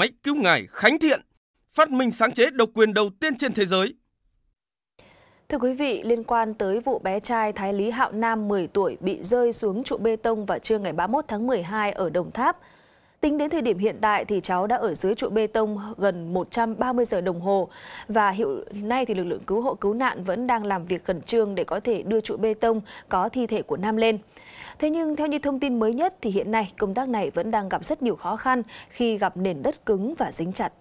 máy cứu ngài Khánh Thiện, phát minh sáng chế độc quyền đầu tiên trên thế giới. Thưa quý vị, liên quan tới vụ bé trai Thái Lý Hạo Nam 10 tuổi bị rơi xuống trụ bê tông vào trưa ngày 31 tháng 12 ở Đồng Tháp, Tính đến thời điểm hiện tại thì cháu đã ở dưới trụ bê tông gần 130 giờ đồng hồ và hiện nay thì lực lượng cứu hộ cứu nạn vẫn đang làm việc khẩn trương để có thể đưa trụ bê tông có thi thể của nam lên. Thế nhưng theo như thông tin mới nhất thì hiện nay công tác này vẫn đang gặp rất nhiều khó khăn khi gặp nền đất cứng và dính chặt.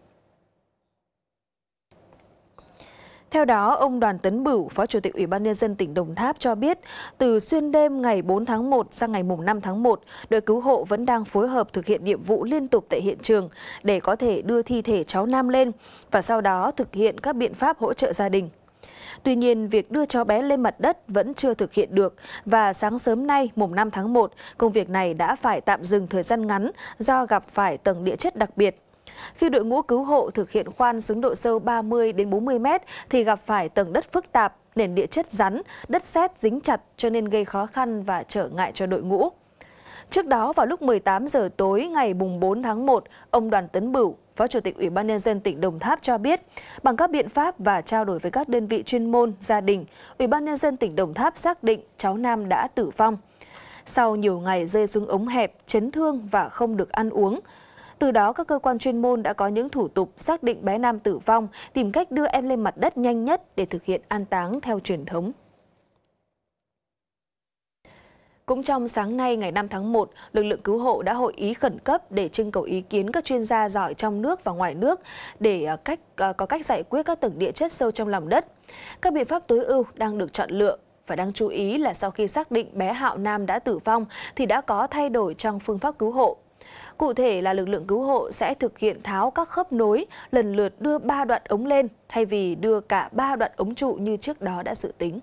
Theo đó, ông Đoàn Tấn Bửu, Phó Chủ tịch Ủy ban Nhân dân tỉnh Đồng Tháp cho biết, từ xuyên đêm ngày 4 tháng 1 sang ngày 5 tháng 1, đội cứu hộ vẫn đang phối hợp thực hiện nhiệm vụ liên tục tại hiện trường để có thể đưa thi thể cháu Nam lên và sau đó thực hiện các biện pháp hỗ trợ gia đình. Tuy nhiên, việc đưa cháu bé lên mặt đất vẫn chưa thực hiện được và sáng sớm nay, mùng 5 tháng 1, công việc này đã phải tạm dừng thời gian ngắn do gặp phải tầng địa chất đặc biệt. Khi đội ngũ cứu hộ thực hiện khoan xuống độ sâu 30 đến 40 mét thì gặp phải tầng đất phức tạp, nền địa chất rắn, đất sét dính chặt cho nên gây khó khăn và trở ngại cho đội ngũ. Trước đó vào lúc 18 giờ tối ngày 4 tháng 1, ông Đoàn Tấn Bửu, Phó Chủ tịch Ủy ban Nhân dân tỉnh Đồng Tháp cho biết, bằng các biện pháp và trao đổi với các đơn vị chuyên môn, gia đình, Ủy ban Nhân dân tỉnh Đồng Tháp xác định cháu Nam đã tử vong. Sau nhiều ngày rơi xuống ống hẹp, chấn thương và không được ăn uống, từ đó, các cơ quan chuyên môn đã có những thủ tục xác định bé Nam tử vong, tìm cách đưa em lên mặt đất nhanh nhất để thực hiện an táng theo truyền thống. Cũng trong sáng nay ngày 5 tháng 1, lực lượng cứu hộ đã hội ý khẩn cấp để trưng cầu ý kiến các chuyên gia giỏi trong nước và ngoài nước để à, cách à, có cách giải quyết các tầng địa chất sâu trong lòng đất. Các biện pháp tối ưu đang được chọn lựa và đang chú ý là sau khi xác định bé Hạo Nam đã tử vong thì đã có thay đổi trong phương pháp cứu hộ Cụ thể là lực lượng cứu hộ sẽ thực hiện tháo các khớp nối, lần lượt đưa 3 đoạn ống lên thay vì đưa cả 3 đoạn ống trụ như trước đó đã dự tính.